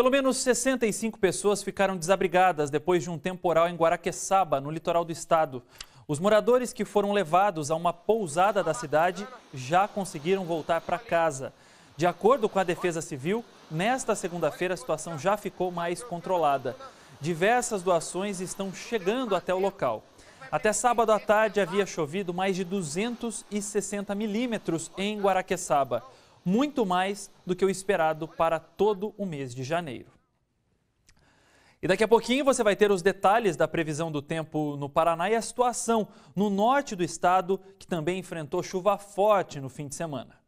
Pelo menos 65 pessoas ficaram desabrigadas depois de um temporal em Guaraqueçaba, no litoral do estado. Os moradores que foram levados a uma pousada da cidade já conseguiram voltar para casa. De acordo com a Defesa Civil, nesta segunda-feira a situação já ficou mais controlada. Diversas doações estão chegando até o local. Até sábado à tarde havia chovido mais de 260 milímetros em Guaraqueçaba muito mais do que o esperado para todo o mês de janeiro. E daqui a pouquinho você vai ter os detalhes da previsão do tempo no Paraná e a situação no norte do estado, que também enfrentou chuva forte no fim de semana.